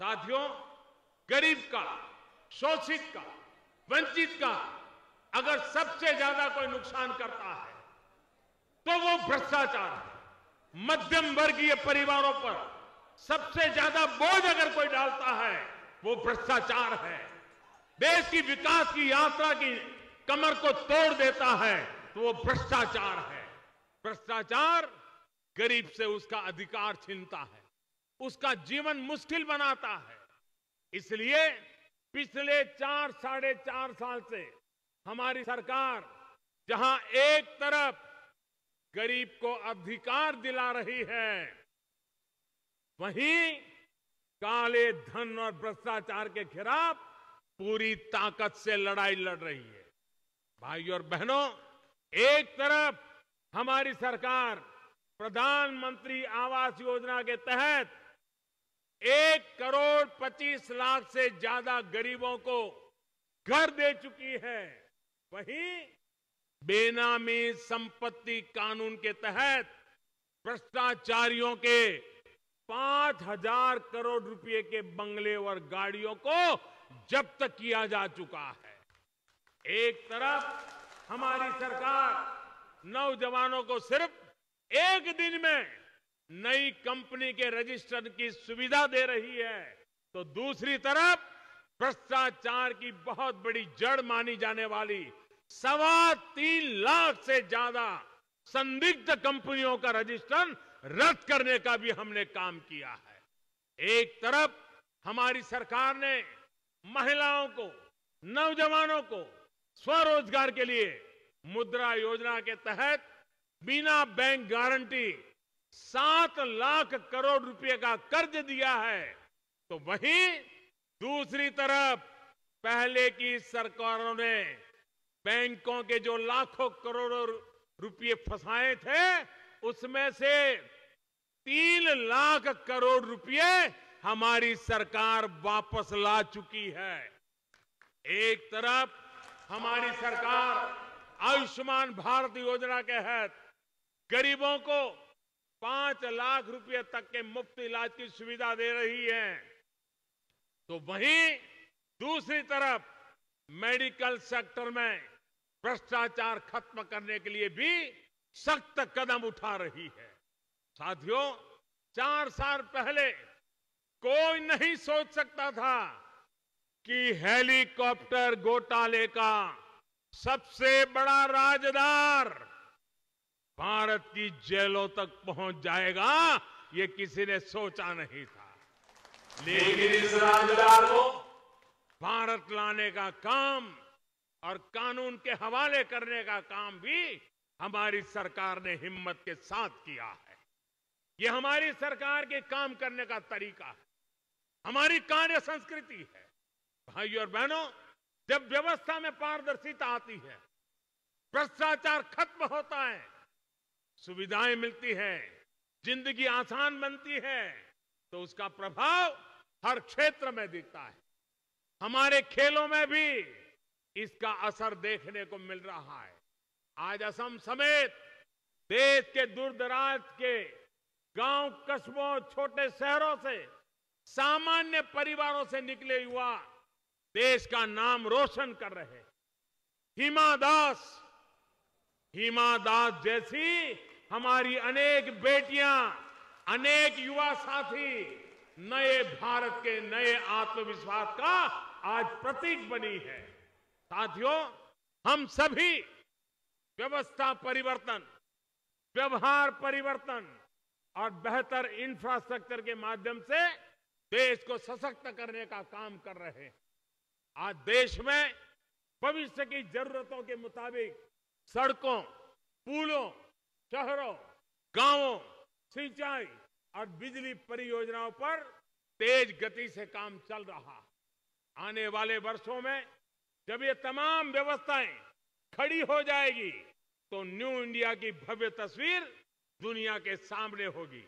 साथियों गरीब का शोषित का वंचित का अगर सबसे ज्यादा कोई नुकसान करता है तो वो भ्रष्टाचार है मध्यम वर्गीय परिवारों पर सबसे ज्यादा बोझ अगर कोई डालता है वो भ्रष्टाचार है देश की विकास की यात्रा की कमर को तोड़ देता है तो वो भ्रष्टाचार है भ्रष्टाचार गरीब से उसका अधिकार छीनता है उसका जीवन मुश्किल बनाता है इसलिए पिछले चार साढ़े चार साल से हमारी सरकार जहां एक तरफ गरीब को अधिकार दिला रही है वहीं काले धन और भ्रष्टाचार के खिलाफ पूरी ताकत से लड़ाई लड़ रही है भाइयों और बहनों एक तरफ हमारी सरकार प्रधानमंत्री आवास योजना के तहत एक करोड़ पच्चीस लाख से ज्यादा गरीबों को घर दे चुकी है वहीं बेनामी संपत्ति कानून के तहत भ्रष्टाचारियों के पांच हजार करोड़ रुपए के बंगले और गाड़ियों को जब्त किया जा चुका है एक तरफ हमारी सरकार नौजवानों को सिर्फ एक दिन में नई कंपनी के रजिस्टर की सुविधा दे रही है तो दूसरी तरफ भ्रष्टाचार की बहुत बड़ी जड़ मानी जाने वाली सवा तीन लाख से ज्यादा संदिग्ध कंपनियों का रजिस्टर रद्द करने का भी हमने काम किया है एक तरफ हमारी सरकार ने महिलाओं को नौजवानों को स्वरोजगार के लिए मुद्रा योजना के तहत बिना बैंक गारंटी सात लाख करोड़ रुपए का कर्ज दिया है तो वहीं दूसरी तरफ पहले की सरकारों ने बैंकों के जो लाखों करोड़ों रुपए फंसाए थे उसमें से तीन लाख करोड़ रुपए हमारी सरकार वापस ला चुकी है एक तरफ हमारी सरकार आयुष्मान भारत योजना के तहत गरीबों को पांच लाख रुपए तक के मुफ्त इलाज की सुविधा दे रही है तो वहीं दूसरी तरफ मेडिकल सेक्टर में भ्रष्टाचार खत्म करने के लिए भी सख्त कदम उठा रही है साथियों चार साल पहले कोई नहीं सोच सकता था कि हेलीकॉप्टर घोटाले का सबसे बड़ा राजदार भारत की जेलों तक पहुंच जाएगा ये किसी ने सोचा नहीं था लेकिन इस राजदार को भारत लाने का काम और कानून के हवाले करने का काम भी हमारी सरकार ने हिम्मत के साथ किया है ये हमारी सरकार के काम करने का तरीका है हमारी कार्य संस्कृति है भाई और बहनों जब व्यवस्था में पारदर्शिता आती है भ्रष्टाचार खत्म होता है सुविधाएं मिलती है जिंदगी आसान बनती है तो उसका प्रभाव हर क्षेत्र में दिखता है हमारे खेलों में भी इसका असर देखने को मिल रहा है आज असम समेत देश के दूरदराज के गांव कस्बों छोटे शहरों से सामान्य परिवारों से निकले युवा देश का नाम रोशन कर रहे हिमा दास हिमा दास जैसी हमारी अनेक बेटियां अनेक युवा साथी नए भारत के नए आत्मविश्वास का आज प्रतीक बनी है साथियों हम सभी व्यवस्था परिवर्तन व्यवहार परिवर्तन और बेहतर इंफ्रास्ट्रक्चर के माध्यम से देश को सशक्त करने का काम कर रहे हैं आज देश में भविष्य की जरूरतों के मुताबिक सड़कों पुलों शहरों गांवों सिंचाई और बिजली परियोजनाओं पर तेज गति से काम चल रहा है आने वाले वर्षों में जब ये तमाम व्यवस्थाएं खड़ी हो जाएगी तो न्यू इंडिया की भव्य तस्वीर दुनिया के सामने होगी